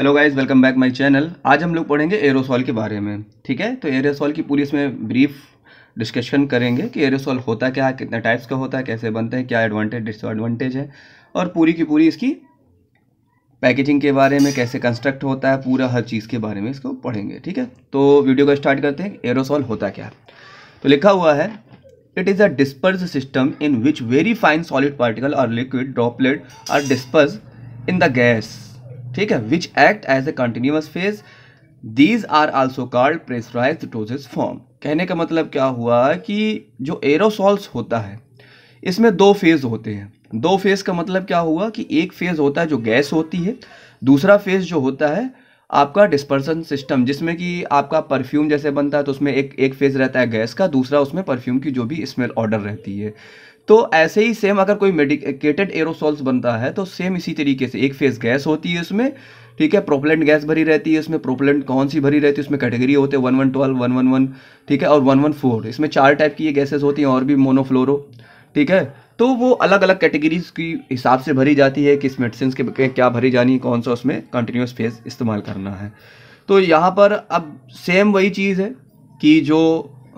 hello guys welcome back my channel आज हम लोग पढ़ेंगे एरोसॉल के बारे में ठीक है तो एरोसॉल की पूरी इसमें ब्रीफ डिस्कशन करेंगे कि एरोसॉल होता क्या है कितने टाइप्स का होता है कैसे बनते हैं क्या एडवांटेज डिसएडवांटेज है और पूरी की पूरी इसकी पैकेजिंग के बारे में कैसे कंस्ट्रक्ट होता है पूरा हर चीज़ के बारे में इसको पढ़ेंगे ठीक है तो वीडियो को स्टार्ट करते हैं एरोसॉल होता क्या तो लिखा हुआ है it is a disperse system in which very fine solid particle और liquid droplet are disperse in the gas ठीक है which act as a continuous phase these are also called pressurise doses form कहने का मतलब क्या हुआ कि जो एरोसॉल्स होता है इसमें दो फेज़ होते हैं दो फेज़ का मतलब क्या हुआ कि एक फेज़ होता है जो गैस होती है दूसरा फेज़ जो होता है आपका डिस्पर्सन सिस्टम जिसमें कि आपका परफ्यूम जैसे बनता है तो उसमें एक एक फेज़ रहता है गैस का दूसरा उसमें परफ्यूम की जो भी स्मेल ऑर्डर रहती है तो ऐसे ही सेम अगर कोई मेडिकेटेड एरोसोल्स बनता है तो सेम इसी तरीके से एक फेस गैस होती है उसमें ठीक है प्रोपलेंट गैस भरी रहती है इसमें प्रोपलेंट कौन सी भरी रहती है उसमें कैटेगरी होते हैं one one twelve one one one ठीक है और वन वन फोर इसमें चार टाइप की ये गैसेस होती हैं और भी मोनोफ्लोरो ठीक है तो वो अलग अलग कैटेगरीज की हिसाब से भरी जाती है किस मेडिसिन के क्या भरी जानी है कौन सा उसमें कंटिन्यूस फेज इस्तेमाल करना है तो यहाँ पर अब सेम वही चीज़ है कि जो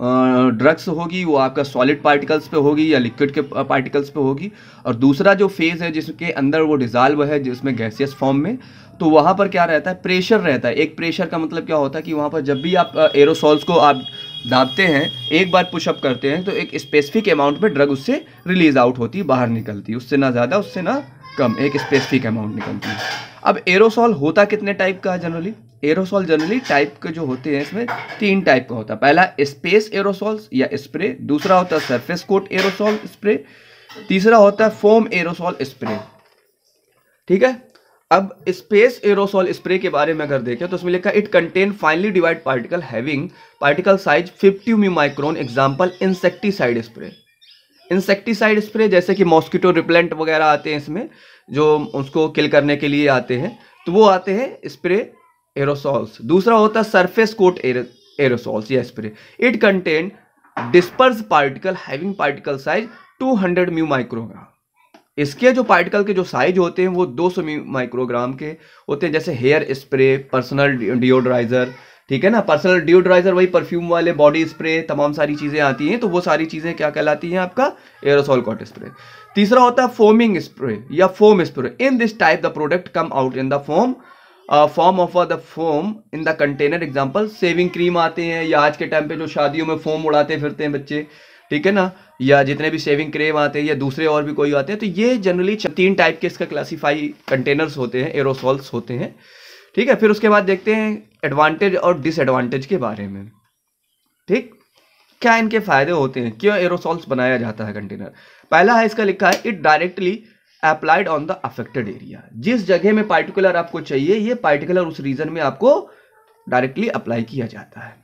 ड्रग्स होगी वो आपका सॉलिड पार्टिकल्स पे होगी या लिक्विड के पार्टिकल्स पे होगी और दूसरा जो फेज़ है जिसके अंदर वो डिज़ाल्व है जिसमें गैसियस फॉर्म में तो वहाँ पर क्या रहता है प्रेशर रहता है एक प्रेशर का मतलब क्या होता है कि वहाँ पर जब भी आप एरोसॉल्स को आप दाबते हैं एक बार पुशअप करते हैं तो एक स्पेसिफिक अमाउंट में ड्रग उससे रिलीज़ आउट होती है बाहर निकलती है उससे ना ज़्यादा उससे ना कम एक स्पेसिफिक अमाउंट निकलती है अब एरोसॉल होता कितने टाइप का है जनरली एरोसॉल जनरली टाइप के जो होते हैं इसमें तीन टाइप का होता है पहला स्पेस एरोसॉल्स या स्प्रे दूसरा होता है सरफेस कोट एरोसॉल स्प्रे तीसरा होता है फोम एरोसॉल स्प्रे ठीक है अब स्पेस एरोसॉल स्प्रे के बारे में अगर देखें तो उसमें लिखा it contain finally divide particle having particle size fifty me micron example insecticide spray insecticide spray जैसे कि मॉस्किटो रिप्लेंट वगैरह आते हैं इसमें जो उसको किल करने के लिए आते हैं तो वो आते हैं स्प्रे एरोसॉल्स दूसरा होता है सरफेस कोट एरोसॉल्स या spray it contain disperse particle having particle size 200 mu microgram इसके जो पार्टिकल के जो साइज होते हैं वो 200 माइक्रोग्राम के होते हैं जैसे हेयर स्प्रे पर्सनल डिओड्राइजर ठीक है ना पर्सनल डिओड्राइजर वही परफ्यूम वाले बॉडी स्प्रे तमाम सारी चीज़ें आती हैं तो वो सारी चीज़ें क्या कहलाती हैं आपका एरोसॉल कॉट स्प्रे तीसरा होता है फोमिंग स्प्रे या foam spray in this type the product come out in the foam form of the foam in the container example shaving cream आते हैं या आज के टाइम पे जो शादियों में फोम उड़ाते फिरते हैं बच्चे ठीक है ना या जितने भी सेविंग क्रीम आते हैं या दूसरे और भी कोई आते हैं तो ये जनरली तीन टाइप के इसका क्लासीफाई कंटेनर्स होते हैं एरोसॉल्स होते हैं ठीक है फिर उसके बाद देखते हैं एडवांटेज और डिसएडवांटेज के बारे में ठीक क्या इनके फायदे होते हैं क्यों एरोसॉल्स बनाया जाता है कंटेनर पहला है इसका लिखा है it directly applied on the affected area जिस जगह में पार्टिकुलर आपको चाहिए ये पार्टिकुलर उस रीजन में आपको डायरेक्टली अप्लाई किया जाता है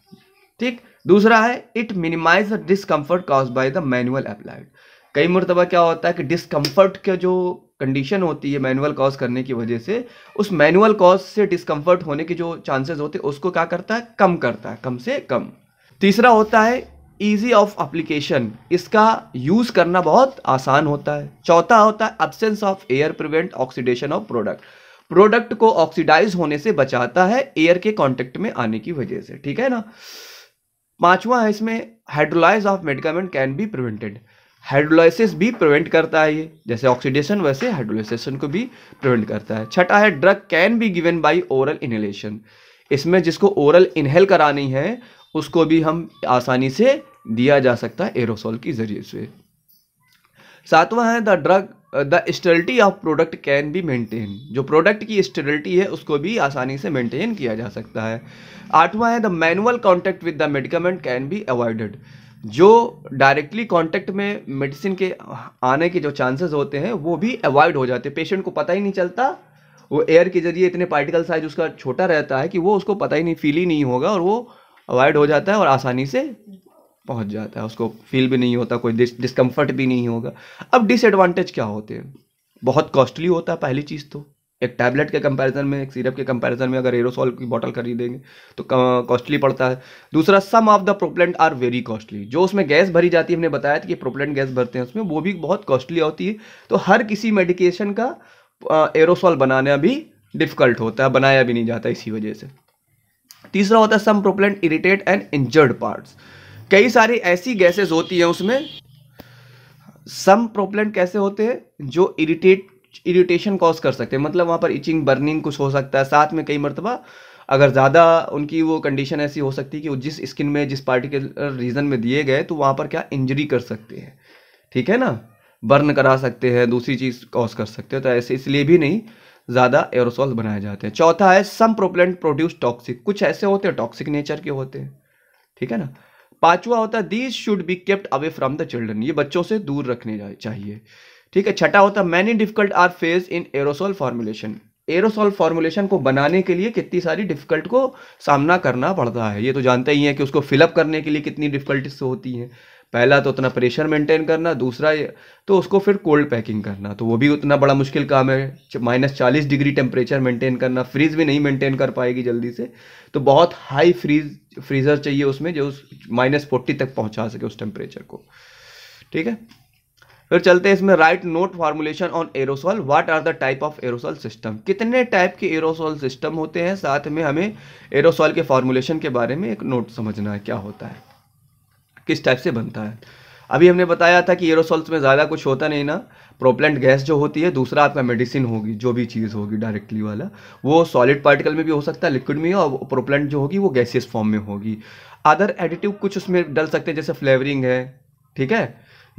ठीक दूसरा है it minimise the discomfort cause by the manual applied कई मरतबा क्या होता है कि डिसकम्फर्ट का जो कंडीशन होती है मैनुअल कॉज करने की वजह से उस मैनुअल कॉज से डिसकम्फर्ट होने के जो चांसेस होते हैं उसको क्या करता है कम करता है कम से कम तीसरा होता है ईजी ऑफ अप्लीकेशन इसका यूज़ करना बहुत आसान होता है चौथा होता है absence of air prevent oxidation of product product को ऑक्सीडाइज होने से बचाता है एयर के कॉन्टेक्ट में आने की वजह से ठीक है ना पांचवा है इसमें hydrolyse of medicament can be prevented hydrolysis भी प्रिवेंट करता है ये जैसे ऑक्सीडेशन वैसे हाइड्रोलाइसेशन को भी प्रिवेंट करता है छठा है drug can be given by oral inhalation इसमें जिसको ओरल इनहेल करानी है उसको भी हम आसानी से दिया जा सकता है एरोसोल के ज़रिए से सातवां है the drug the sterility of product can be maintain जो प्रोडक्ट की स्टेरिलिटी है उसको भी आसानी से मेंटेन किया जा सकता है आठवां है the manual contact with the medicament can be avoided जो डायरेक्टली कांटेक्ट में मेडिसिन के आने के जो चांसेस होते हैं वो भी अवॉइड हो जाते हैं पेशेंट को पता ही नहीं चलता वो एयर के जरिए इतने पार्टिकल साइज उसका छोटा रहता है कि वो उसको पता ही नहीं फील ही नहीं होगा और वो अवॉइड हो जाता है और आसानी से पहुंच जाता है उसको फील भी नहीं होता कोई डिस्कम्फर्ट भी नहीं होगा अब डिसएडवांटेज क्या होते हैं बहुत कॉस्टली होता है पहली चीज़ तो एक टैबलेट के कंपैरिजन में एक सिरप के कंपैरिजन में अगर एरोसॉल की बोतल खरीदेंगे तो कॉस्टली पड़ता है दूसरा some of the propellant are very costly जो उसमें गैस भरी जाती है हमने बताया था कि प्रोपलेंट गैस भरते हैं उसमें वो भी बहुत कॉस्टली होती है तो हर किसी मेडिकेशन का एरोसॉल बनाना भी डिफ़िकल्ट होता है बनाया भी नहीं जाता इसी वजह से तीसरा होता है some propellant irritate and injured parts कई सारी ऐसी गैसेस होती हैं उसमें सम प्रोपलेंट कैसे होते हैं जो इरिटेट इरिटेशन कॉज कर सकते हैं मतलब वहाँ पर इचिंग बर्निंग कुछ हो सकता है साथ में कई मरतबा अगर ज़्यादा उनकी वो कंडीशन ऐसी हो सकती है कि जिस स्किन में जिस पार्टिकुलर रीजन में दिए गए तो वहाँ पर क्या इंजरी कर सकते हैं ठीक है ना बर्न करा सकते हैं दूसरी चीज़ कॉज कर सकते हैं तो ऐसे इसलिए भी नहीं ज़्यादा एरोसोल बनाए जाते हैं चौथा है सम प्रोपलेंट प्रोड्यूस टॉक्सिक कुछ ऐसे होते हैं टॉक्सिक नेचर के होते हैं ठीक है ना पांचवा होता है these should be kept away from the children ये बच्चों से दूर रखने चाहिए ठीक है छठा होता है many difficult are face in aerosol formulation aerosol formulation को बनाने के लिए कितनी सारी डिफिकल्ट को सामना करना पड़ता है ये तो जानते ही हैं कि उसको फिलअप करने के लिए कितनी डिफिकल्टीज होती हैं पहला तो उतना प्रेशर मेंटेन करना दूसरा तो उसको फिर कोल्ड पैकिंग करना तो वो भी उतना बड़ा मुश्किल काम है माइनस चालीस डिग्री टेम्परेचर मेंटेन करना फ्रीज भी नहीं मेंटेन कर पाएगी जल्दी से तो बहुत हाई फ्रीज फ्रीज़र चाहिए उसमें जो उस माइनस फोर्टी तक पहुंचा सके उस टेम्परेचर को ठीक है फिर चलते हैं इसमें write note formulation on aerosol what are the type of aerosol system कितने टाइप के एरोसॉल सिस्टम होते हैं साथ में हमें एरोसॉल के फार्मुलेशन के बारे में एक नोट समझना है क्या होता है किस टाइप से बनता है अभी हमने बताया था कि एरोसॉल्स में ज़्यादा कुछ होता नहीं ना प्रोपलेंट गैस जो होती है दूसरा आपका मेडिसिन होगी जो भी चीज़ होगी डायरेक्टली वाला वो सॉलिड पार्टिकल में भी हो सकता है लिक्विड में और प्रोपलेंट जो होगी वो गैसियस फॉर्म में होगी अदर एडिटिव कुछ उसमें डल सकते हैं जैसे फ्लेवरिंग है ठीक है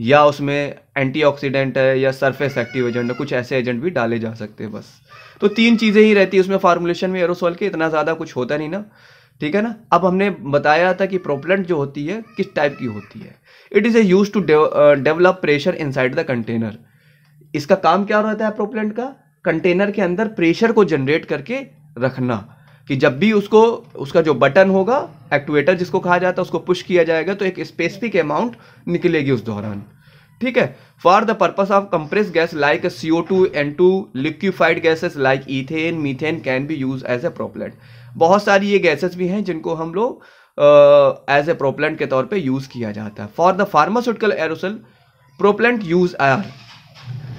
या उसमें एंटीऑक्सीडेंट है या सरफेस एक्टिव एजेंट है कुछ ऐसे एजेंट भी डाले जा सकते हैं बस तो तीन चीज़ें ही रहती है उसमें फार्मुलेशन में एरोसोल के इतना ज़्यादा कुछ होता नहीं ना ठीक है ना अब हमने बताया था कि प्रोपलेंट जो होती है किस टाइप की होती है it is a use to develop pressure inside the container इसका काम क्या रहता है प्रोपलेंट का कंटेनर के अंदर प्रेशर को जनरेट करके रखना कि जब भी उसको उसका जो बटन होगा एक्टिवेटर जिसको कहा जाता है उसको पुश किया जाएगा तो एक स्पेसिफिक अमाउंट निकलेगी उस दौरान ठीक है for the purpose of compress gas like C O two N two liquefied gases like ethane methane can be use as a propellant बहुत सारी ये गैसेज भी हैं जिनको हम लोग एज ए प्रोपलेंट के तौर पे यूज़ किया जाता है for the pharmaceutical aerosol propellant use are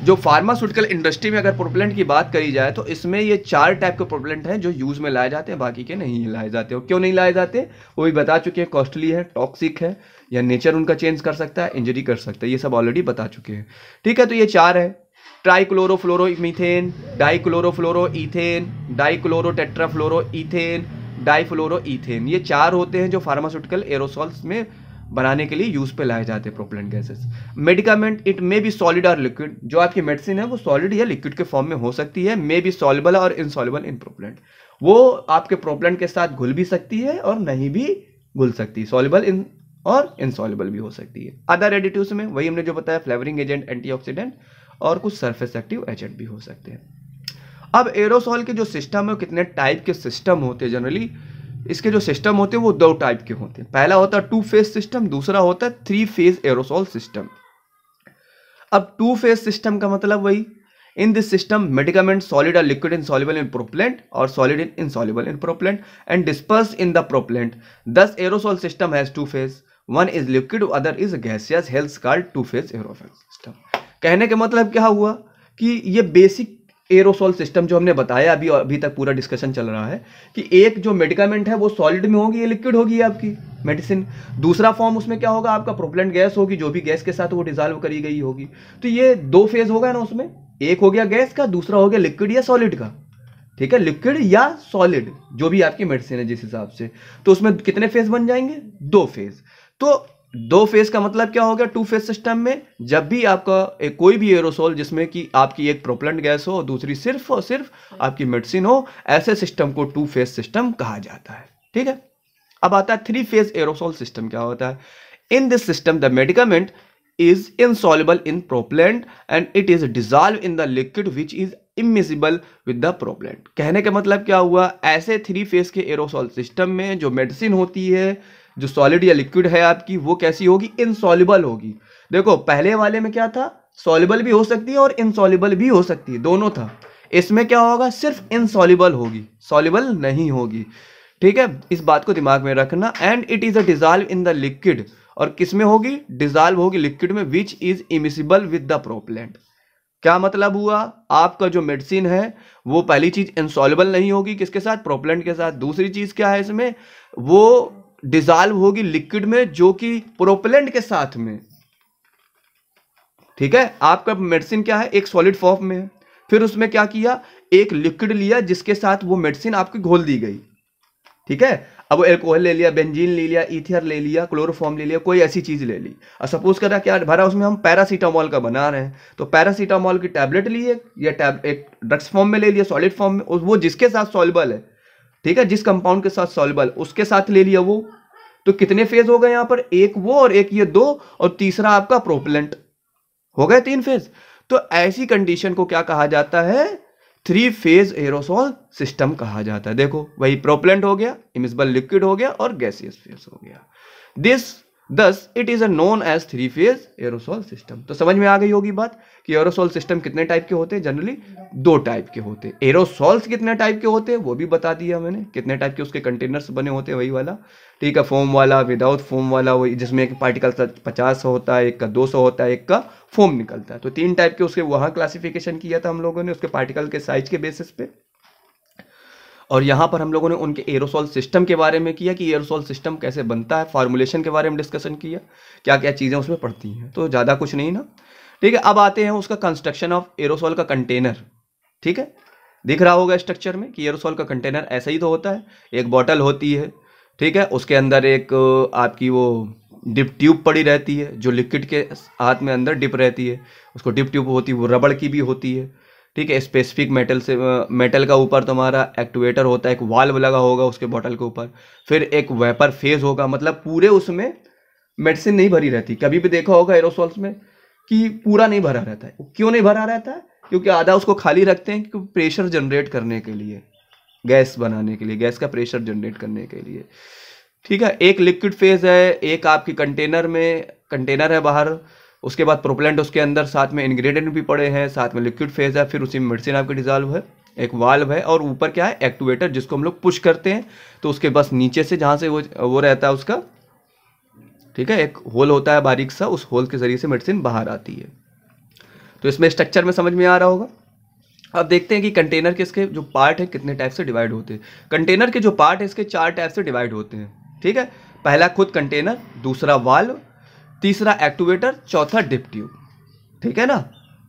जो फार्मास्यूटिकल इंडस्ट्री में अगर प्रोपलेंट की बात करी जाए तो इसमें ये चार टाइप के प्रोपलेंट हैं जो यूज़ में लाए जाते हैं बाकी के नहीं लाए जाते और क्यों नहीं लाए जाते वो भी बता चुके हैं कॉस्टली है टॉक्सिक है या नेचर उनका चेंज कर सकता है इंजरी कर सकता है ये सब ऑलरेडी बता चुके हैं ठीक है तो ये चार है ट्राईक्लोरोफ्लोरोमीथेन डाईक्लोरोफ्लोरोईथेन डाईक्लोरोटेट्राफ्लोरोईथेन डाईफ्लोरोईथेन ये चार होते हैं जो फार्मास्यूटिकल एरोसॉल्स में बनाने के लिए यूज़ पे लाए जाते हैं propellant gases medicament it may be solid और लिक्विड जो आपकी मेडिसिन है वो सॉलिड या लिक्विड के फॉर्म में हो सकती है मे बी सॉलिबल और इनसॉलिबल इन प्रोपलेंट वो आपके प्रोपलेंट के साथ घुल भी सकती है और नहीं भी घुल सकती सॉलिबल इन और इनसॉलिबल भी हो सकती है अदर एडिटिव्स में वही हमने जो बताया फ्लेवरिंग एजेंट एंटीऑक्सीडेंट और कुछ सरफेस एक्टिव एजेंट भी हो सकते हैं अब एरोसॉल के जो सिस्टम है कितने टाइप के सिस्टम होते हैं जनरली इसके जो सिस्टम होते हैं वो दो टाइप के होते हैं पहला होता है टू फेज सिस्टम दूसरा होता है थ्री फेज एरोसोल सिस्टम अब टू फेज सिस्टम का मतलब वही in this system medicament solid और liquid in soluble in propellant और solid in insoluble in propellant and disperse in the propellant thus aerosol system has two phase one is liquid other is gaseous health card two phase aerosol system कहने का मतलब क्या हुआ कि ये basic aerosol system जो हमने बताया अभी अभी तक पूरा डिस्कशन चल रहा है कि एक जो मेडिकामेंट है वो सॉलिड में होगी या लिक्विड होगी आपकी मेडिसिन दूसरा फॉर्म उसमें क्या होगा आपका प्रोपलेंट गैस होगी जो भी गैस के साथ वो डिजॉल्व करी गई होगी तो ये दो फेज होगा ना उसमें एक हो गया गैस का दूसरा हो गया लिक्विड या सॉलिड का ठीक है लिक्विड या सॉलिड जो भी आपकी मेडिसिन है जिस हिसाब से तो उसमें कितने फेज बन जाएंगे दो फेज तो दो फेज का मतलब क्या हो गया टू फेज सिस्टम में जब भी आपका एक कोई भी एरोसोल जिसमें कि आपकी एक प्रोपलेंट गैस हो और दूसरी सिर्फ और सिर्फ आपकी मेडिसिन हो ऐसे सिस्टम को टू फेस सिस्टम कहा जाता है ठीक है अब आता है थ्री फेज एरोसोल सिस्टम क्या होता है in this system the medicament is insoluble in propellant and it is dissolve in the liquid which is immiscible with the propellant कहने का मतलब क्या हुआ ऐसे थ्री फेज के एरोसोल सिस्टम में जो मेडिसिन होती है जो सॉलिड या लिक्विड है आपकी वो कैसी होगी इनसॉलिबल होगी देखो पहले वाले में क्या था सॉलिबल भी हो सकती है और इनसॉलिबल भी हो सकती है दोनों था इसमें क्या होगा सिर्फ इनसॉलिबल होगी सॉलिबल नहीं होगी ठीक है इस बात को दिमाग में रखना and it is a dissolve in the liquid और किस में होगी डिजॉल्व होगी लिक्विड में which is immiscible with the propellant क्या मतलब हुआ आपका जो मेडिसिन है वो पहली चीज़ इंसॉलिबल नहीं होगी किसके साथ प्रोपलेंट के साथ दूसरी चीज़ क्या है इसमें वो डिजॉल्व होगी लिक्विड में जो कि प्रोपेलेंट के साथ में ठीक है आपका मेडिसिन क्या है एक सॉलिड फॉर्म में फिर उसमें क्या किया एक लिक्विड लिया जिसके साथ वो मेडिसिन आपकी घोल दी गई ठीक है अब वो एल्कोहल ले लिया बेंजीन ले लिया इथियर ले लिया क्लोरोफॉर्म ले लिया कोई ऐसी चीज़ ले ली और सपोज करा क्या भरा उसमें हम पैरासीटामॉल का बना रहे हैं तो पैरासीटामॉल की टैबलेट लिए या टैब एक ड्रग्स फॉर्म में ले लिया सॉलिड फॉर्म में वो जिसके साथ सॉल्बल है ठीक है जिस कंपाउंड के साथ सॉल्युबल उसके साथ ले लिया वो तो कितने फेज हो गए यहां पर एक वो और एक ये दो और तीसरा आपका प्रोपलेंट हो गए तीन फेज तो ऐसी कंडीशन को क्या कहा जाता है थ्री फेज एरोसोल सिस्टम कहा जाता है देखो वही प्रोपलेंट हो गया इमिसबल लिक्विड हो गया और गैसियस फेज हो गया this thus it is a known as three phase aerosol system तो समझ में आ गई होगी बात कि एरोसोल सिस्टम कितने टाइप के होते हैं जनरली दो टाइप के होते हैं एरोसोल्स कितने टाइप के होते हैं वो भी बता दिया मैंने कितने टाइप के उसके कंटेनर्स बने होते हैं वही वाला ठीक है फोम वाला विदाउट फोम वाला वही जिसमें एक पार्टिकल पचास होता है एक का दो सौ होता है एक का फोम निकलता है तो तीन टाइप के उसके वहाँ क्लासिफिकेशन किया था हम लोगों ने उसके पार्टिकल के साइज के बेसिस पे और यहाँ पर हम लोगों ने उनके एरोसॉल सिस्टम के बारे में किया कि एरोसॉल सिस्टम कैसे बनता है फार्मूलेशन के बारे में डिस्कशन किया क्या क्या चीज़ें उसमें पड़ती हैं तो ज़्यादा कुछ नहीं ना ठीक है अब आते हैं उसका कंस्ट्रक्शन ऑफ एरोसॉल का कंटेनर ठीक है दिख रहा होगा स्ट्रक्चर में कि एरोसॉल का कंटेनर ऐसा ही तो होता है एक बॉटल होती है ठीक है उसके अंदर एक आपकी वो डिप ट्यूब पड़ी रहती है जो लिक्विड के हाथ में अंदर डिप रहती है उसको डिप ट्यूब होती है वो रबड़ की भी होती है ठीक है स्पेसिफिक मेटल से मेटल का ऊपर तुम्हारा एक्टिवेटर होता है एक वाल्व लगा होगा उसके बॉटल के ऊपर फिर एक वेपर फेज होगा मतलब पूरे उसमें मेडिसिन नहीं भरी रहती कभी भी देखा होगा एरोसॉल्स में कि पूरा नहीं भरा रहता है क्यों नहीं भरा रहता है क्योंकि आधा उसको खाली रखते हैं क्योंकि प्रेशर जनरेट करने के लिए गैस बनाने के लिए गैस का प्रेशर जनरेट करने के लिए ठीक है एक लिक्विड फेज है एक आपकी कंटेनर में कंटेनर है बाहर उसके बाद प्रोपलेंट उसके अंदर साथ में इंग्रेडिएंट भी पड़े हैं साथ में लिक्विड फेज है फिर उसी में मेडिसिन आपकी डिजॉल्व है एक वाल्व है और ऊपर क्या है एक्टिवेटर जिसको हम लोग पुश करते हैं तो उसके बस नीचे से जहाँ से वो वो रहता है उसका ठीक है एक होल होता है बारीक सा उस होल के ज़रिए से मेडिसिन बाहर आती है तो इसमें स्ट्रक्चर में समझ में आ रहा होगा अब देखते हैं कि कंटेनर के इसके जो पार्ट है कितने टाइप से डिवाइड होते हैं कंटेनर के जो पार्ट है इसके चार टाइप से डिवाइड होते हैं ठीक है पहला खुद कंटेनर दूसरा वाल्व तीसरा एक्टिवेटर चौथा डिप ट्यूब ठीक है ना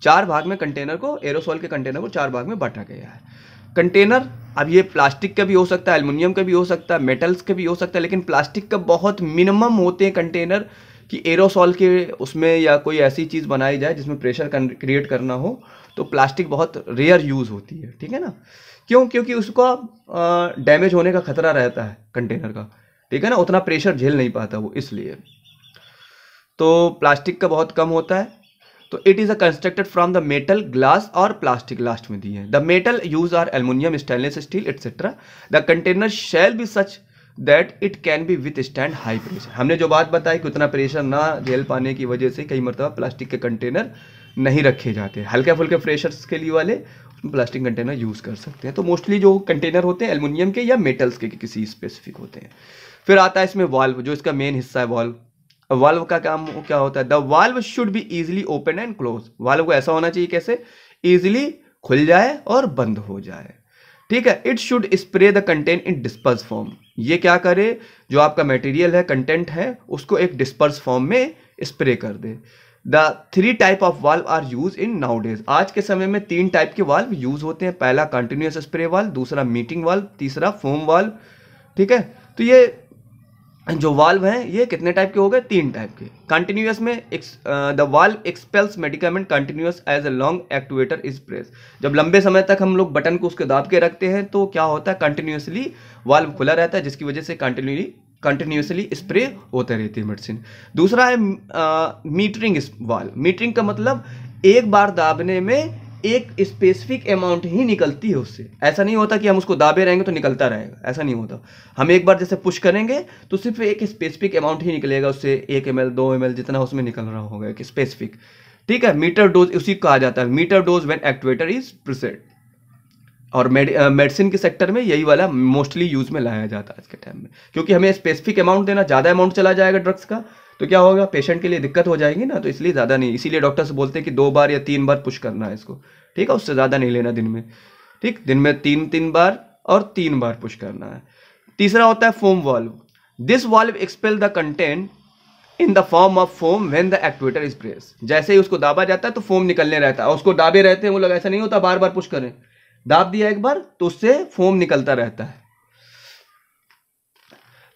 चार भाग में कंटेनर को एरोसॉल के कंटेनर को चार भाग में बांटा गया है कंटेनर अब ये प्लास्टिक का भी हो सकता है एल्युमिनियम का भी हो सकता है मेटल्स का भी हो सकता है लेकिन प्लास्टिक का बहुत मिनिमम होते हैं कंटेनर कि एरोसॉल के उसमें या कोई ऐसी चीज़ बनाई जाए जिसमें प्रेशर क्रिएट करना हो तो प्लास्टिक बहुत रेयर यूज़ होती है ठीक है ना क्यों क्योंकि उसका डैमेज होने का खतरा रहता है कंटेनर का ठीक है ना उतना प्रेशर झेल नहीं पाता वो इसलिए तो प्लास्टिक का बहुत कम होता है तो it is a constructed from the metal glass और प्लास्टिक लास्ट में दी है the metal use are aluminium stainless steel etcetera the container shall be such that it can be withstand high pressure हमने जो बात बताई कि उतना प्रेशर ना झेल पाने की वजह से कई मरतबा प्लास्टिक के कंटेनर नहीं रखे जाते हल्के फुल्के प्रेशर्स के लिए वाले प्लास्टिक कंटेनर यूज़ कर सकते हैं तो मोस्टली जो कंटेनर होते हैं एलमोनियम के या मेटल्स के किसी स्पेसिफिक होते हैं फिर आता है इसमें वाल्व जो इसका मेन हिस्सा है वाल्व वाल्व का काम क्या होता है the valve should be easily open and close valve को ऐसा होना चाहिए कैसे इजिली खुल जाए और बंद हो जाए ठीक है it should spray the content in disperse form ये क्या करे जो आपका मटेरियल है कंटेंट है उसको एक डिस्पर्स फॉर्म में स्प्रे कर दे the three type of valve are use in nowadays आज के समय में तीन टाइप के वाल्व यूज होते हैं पहला कंटिन्यूस स्प्रे वाल्व दूसरा मीटिंग वाल्व तीसरा फोम वाल्व ठीक है तो ये जो वाल्व हैं ये कितने टाइप के हो गए तीन टाइप के कंटिन्यूस में the valve expels medicament continuous as a long activator is press जब लंबे समय तक हम लोग बटन को उसके दाब के रखते हैं तो क्या होता है कंटिन्यूसली वाल्व खुला रहता है जिसकी वजह से कंटिन्यूली कंटिन्यूसली स्प्रे होते रहती है मेडिसिन दूसरा है मीटरिंग वाल्व मीटरिंग का मतलब एक बार दाबने में एक स्पेसिफिक अमाउंट ही निकलती है उससे ऐसा नहीं होता कि हम उसको दाबे रहेंगे तो निकलता रहेगा ऐसा नहीं होता हम एक बार जैसे पुश करेंगे तो सिर्फ एक स्पेसिफिक अमाउंट ही निकलेगा उससे एक एम एल दो एम एल जितना उसमें निकल रहा होगा एक स्पेसिफिक ठीक है मीटर डोज उसी को कहा जाता है meter dose when activator is pressed और मेडिसिन के सेक्टर में यही वाला मोस्टली यूज़ में लाया जाता है आज के टाइम में क्योंकि हमें स्पेसिफिक अमाउंट देना ज़्यादा अमाउंट चला जाएगा ड्रग्स का तो क्या होगा पेशेंट के लिए दिक्कत हो जाएगी ना तो इसलिए ज़्यादा नहीं इसीलिए डॉक्टर्स बोलते हैं कि दो बार या तीन बार पुश करना है इसको ठीक है उससे ज़्यादा नहीं लेना दिन में ठीक दिन में तीन तीन बार और तीन बार पुश करना है तीसरा होता है foam valve this valve expel the content in the form of foam when the activator is press जैसे ही उसको दाबा जाता है तो फोम निकलने रहता है और उसको दाबे रहते हैं वो लोग ऐसा नहीं होता बार बार पुश करें दाब दिया एक बार तो उससे फोम निकलता रहता है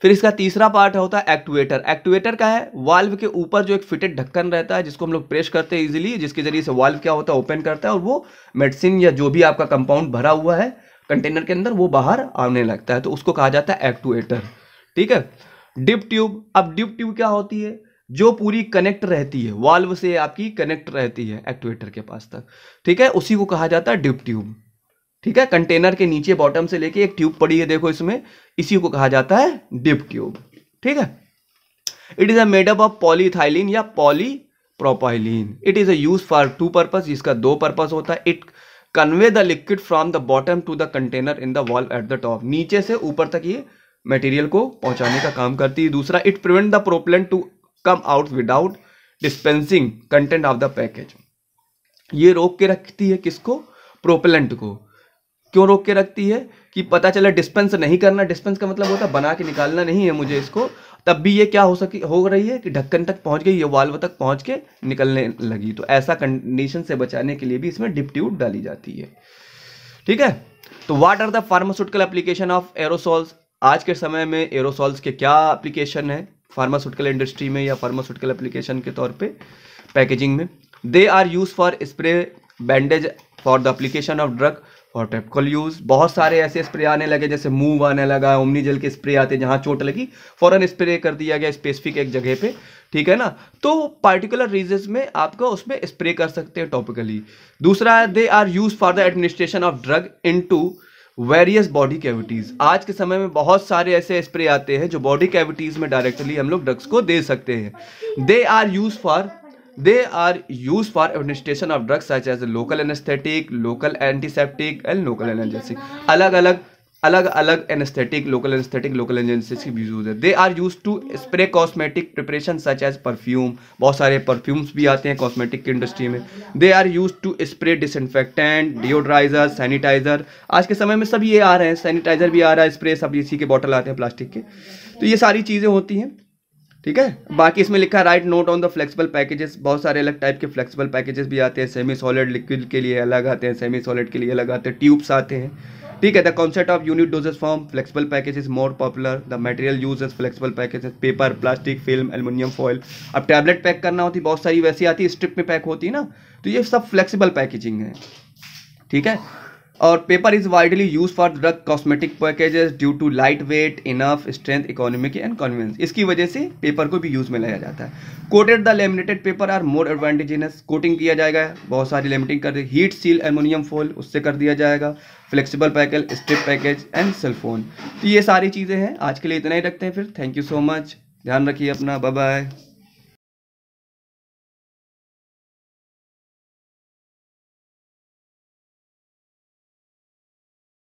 फिर इसका तीसरा पार्ट होता है एक्टिवेटर एक्टिवेटर का है वाल्व के ऊपर जो एक फिटेड ढक्कन रहता है जिसको हम लोग प्रेस करते हैं इजिली जिसके जरिए से वाल्व क्या होता है ओपन करता है और वो मेडिसिन या जो भी आपका कंपाउंड भरा हुआ है कंटेनर के अंदर वो बाहर आने लगता है तो उसको कहा जाता है एक्टुएटर ठीक है डिप ट्यूब अब डिप ट्यूब क्या होती है जो पूरी कनेक्ट रहती है वाल्व से आपकी कनेक्ट रहती है एक्टुएटर के पास तक ठीक है उसी को कहा जाता है डिप ट्यूब ठीक है कंटेनर के नीचे बॉटम से लेके एक ट्यूब पड़ी है देखो इसमें इसी को कहा जाता है डिप ट्यूब ठीक है it is a made up of polyethylene या polypropylene it is as for two purpose इसका दो पर्पज होता है it convey the liquid from the bottom to the container in the wall at the top नीचे से ऊपर तक ये मटेरियल को पहुंचाने का काम करती है दूसरा it prevent the propellant to come out without dispensing content of the package ये रोक के रखती है किसको प्रोपलेंट को क्यों रोक के रखती है कि पता चले डिस्पेंस नहीं करना डिस्पेंस का मतलब होता है बना के निकालना नहीं है मुझे इसको तब भी ये क्या हो सकी हो रही है कि ढक्कन तक पहुंच गई ये वाल्व तक पहुंच के निकलने लगी तो ऐसा कंडीशन से बचाने के लिए भी इसमें डिप्ट्यूट डाली जाती है ठीक है तो what are the pharmaceutical application of aerosols आज के समय में एरोसॉल्स के क्या एप्लीकेशन है फार्मास्यूटिकल इंडस्ट्री में या फार्मास्यूटिकल एप्लीकेशन के तौर पर पैकेजिंग में they are use for spray bandage for the application of drug और टेपकॉल यूज़ बहुत सारे ऐसे स्प्रे आने लगे जैसे मूव आने लगा ओमनी जेल के स्प्रे आते जहाँ चोट लगी फ़ौरन स्प्रे कर दिया गया स्पेसिफिक एक जगह पे ठीक है ना तो पार्टिकुलर रीजन में आपको उसमें स्प्रे कर सकते हैं टॉपिकली दूसरा they are use for the administration of drug into various body cavities आज के समय में बहुत सारे ऐसे स्प्रे आते हैं जो बॉडी कैविटीज़ में डायरेक्टली हम लोग ड्रग्स को दे सकते हैं they are use for they are use for administration of drugs such as local anesthetic, local antiseptic and local अलग अलग अलग अलग anaesthetic local anaesthetic local agencies की यूज है they are use to spray cosmetic preparation such as perfume बहुत सारे perfumes भी आते हैं कॉस्मेटिक की इंडस्ट्री में they are use to spray disinfectant deodoriser sanitiser आज के समय में सब ये आ रहे हैं सैनिटाइजर भी आ रहा है स्प्रे सब इसी के बॉटल आते हैं प्लास्टिक के तो ये सारी चीज़ें होती हैं ठीक है बाकी इसमें लिखा है write note on the flexible packages बहुत सारे अलग टाइप के फ्लेक्सिबल पैकेजेस भी आते हैं सेमी सॉलिड लिक्विड के लिए अलग आते हैं सेमी सॉलिड के लिए अलग आते हैं ट्यूब्स आते हैं ठीक है the concept of unit doses form flexible package is more popular the material use is flexible packages paper plastic film aluminium foil अब टैबलेट पैक करना होती बहुत सारी वैसी आती है स्ट्रिप में पैक होती है ना तो ये सब फ्लेक्सिबल पैकेजिंग है ठीक है और paper is widely use for drug cosmetic packages due to light weight enough strength economic and convenience इसकी वजह से पेपर को भी यूज में लाया जाता है coated the laminated paper are more advantageous coating किया जाएगा बहुत सारी लेमिटिंग कर दी हीट सील एलमोनियम फोल उससे कर दिया जाएगा flexible package strip package and cellophane तो ये सारी चीज़ें हैं आज के लिए इतना ही रखते हैं फिर थैंक यू सो मच ध्यान रखिए अपना बाय बाय